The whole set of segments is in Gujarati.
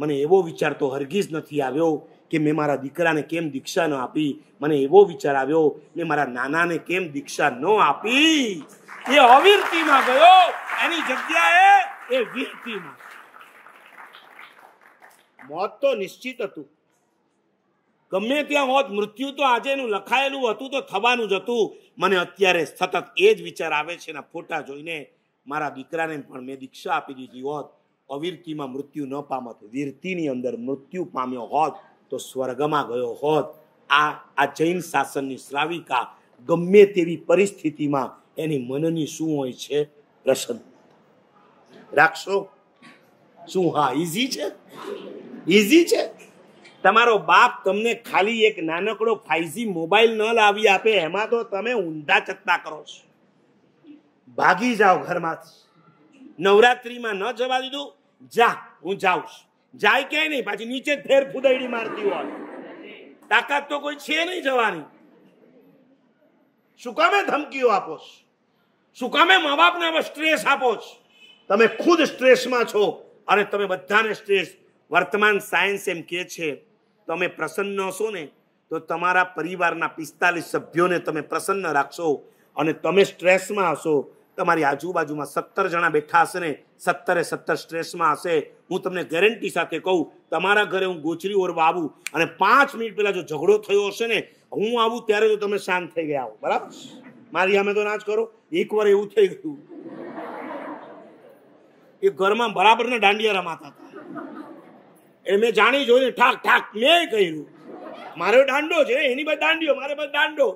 મને એવો વિચાર તો હરગીજ નથી આવ્યો કે મેં મારા દીકરાને કેમ દીક્ષા ન આપી મને એવો વિચાર આવ્યો મેં મારા નાનાને કેમ દીક્ષા ન આપી એ અવિરતીમાં ગયો એની જગ્યાએ એ વીરતીમાં મોત તો નિશ્ચિત હતું ગમે ત્યાં હોત મૃત્યુ તો આજે એનું લખાયેલું હતું તો થવાનું જ હતું મને અત્યારે સતત એ જ વિચાર આવે છે ફોટા જોઈને મારા દીકરાને પણ મેં દીક્ષા આપી દીધી હોત અવિરતીમાં મૃત્યુ ન પામત વિરતીની અંદર મૃત્યુ પામ્યો હોત તો સ્વર્ગમાં ગયો હોત આ આ જૈન શાસનની શ્રાવિકા ગમે તેવી પરિસ્થિતિમાં એની મનની શું હોય છે પ્રસન્ન રાખશો શું હા ઈઝી છે ઈઝી છે તમારો બાપ તમને ખાલી એક નાનકડો ફાઈજી મોબાઈલ ન લાવી આપે એમાં તો તમે ઊંધા ચત્તા કરો છો ભાગી જાઓ ઘરમાંથી નવરાત્રિમાં ન જવા દીધું જા હું જાઉં જાય કે નહીં પાછી નીચે ફેર ફુદયડી મારતી હોય તાકાત તો કોઈ છે નહીં જવાની શું કામે ધમકીઓ આપો છો શું કામે મા બાપને હવે સ્ટ્રેસ આપો છો તમે ખુદ સ્ટ્રેસમાં છો અને તમે બધાને સ્ટ્રેસ વર્તમાન સાયન્સ એમ કે છે તમે પ્રસન્ન હશો ને તો તમારા પરિવારના પિસ્તાલીસ સભ્યોને તમે પ્રસન્ન રાખશો અને તમે સ્ટ્રેસમાં હશો તમારી આજુબાજુમાં સત્તર જણા બેઠા હશે ને સત્તરે સત્તર સ્ટ્રેસમાં હશે હું તમને ગેરંટી સાથે કહું તમારા ઘરે હું ગોચરી ઓરવા આવું અને પાંચ મિનિટ પહેલા જો ઝઘડો થયો હશે ને હું આવું ત્યારે જો તમે શાંત થઈ ગયા હો બરાબર મારી અમે તો ના જ કરો એકવાર એવું થઈ ગયું એ ઘરમાં બરાબરના દાંડિયા રમાતા હતા એ મેં જાણી જોઈને ઠાક ઠાક મેં કહ્યું મારો દાંડો છે એની પાસે દાંડિયો મારે પાસે દાંડો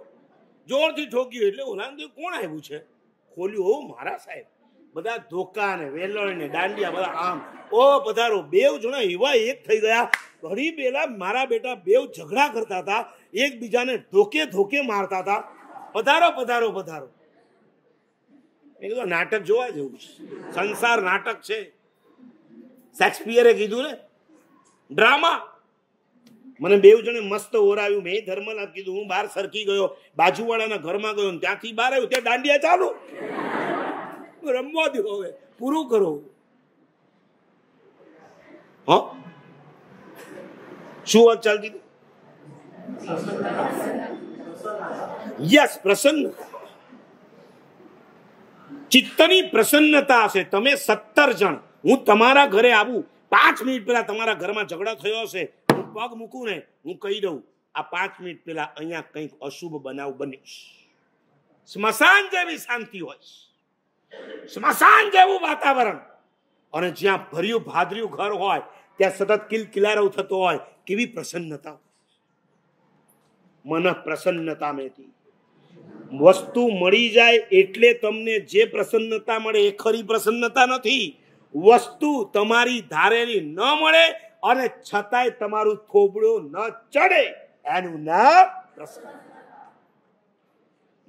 જોરથી ઠોક્યું એટલે ઓલા કોણ આવ્યું છે ખોલ્યું હોવ મારા સાહેબ બધા ધોકા ને વેલણ ને દાંડિયા બધા આમ ઓ પધારો બેવ જણા એવા એક થઈ ગયા ઘણી પેલા મારા બેટા બેવ ઝઘડા કરતા હતા એકબીજાને ધોકે ધોકે મારતા હતા પધારો પધારો પધારો એ કીધું નાટક જોવા જેવું સંસાર નાટક છે શેક્સપિયરે કીધું ને ડ્રામા મને બે જણે મસ્ત ઓરાવ્યું મેં ધર્મલ કીધું હું બહાર સરકી ગયો બાજુવાળાના ઘરમાં ગયો ત્યાંથી બહાર આવ્યો ત્યાં દાંડિયા ચાલુ રમવા દો હવે પૂરું કરો હ શું વાત ચાલતી યસ પ્રસન્ન ચિત્તની પ્રસન્નતા હશે તમે સત્તર જણ હું તમારા ઘરે આવું પાંચ મિનિટ પહેલા તમારા ઘરમાં ઝઘડો થયો હશે પગ મૂકું ને હું કહી દઉં આ પાંચ મિનિટ પહેલા અહીંયા કંઈક અશુભ બનાવ બન્યો સ્મશાન જેવી શાંતિ હોય સ્મશાન જેવું વાતાવરણ અને જ્યાં ભર્યું ભાદર્યું ઘર હોય ત્યાં સતત કિલ કિલારો થતો હોય કેવી પ્રસન્નતા મન પ્રસન્નતા મેતી વસ્તુ મળી જાય એટલે તમને જે પ્રસન્નતા મળે એ ખરી પ્રસન્નતા નથી વસ્તુ તમારી ધારેલી ન મળે અને છતાંય તમારું થોબડું ન ચડે એનું નામ પ્રસન્ન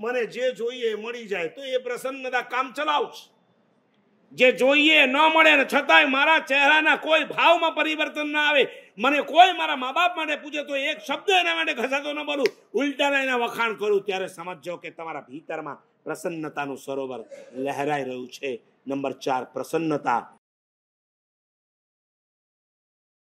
મને જે જોઈએ મળી જાય તો એ પ્રસન્નતા કામ ચલાવશ જે જોઈએ ન મળે ને છતાંય મારા ચહેરાના કોઈ ભાવમાં પરિવર્તન ના આવે મને કોઈ મારા મા બાપ માટે પૂછે તો એક શબ્દ એના માટે ઘસાતો ન બોલું ઉલટાના એના વખાણ કરું ત્યારે સમજો કે તમારા ભીતરમાં પ્રસન્નતાનું સરોવર લહેરાઈ રહ્યું છે નંબર ચાર પ્રસન્નતા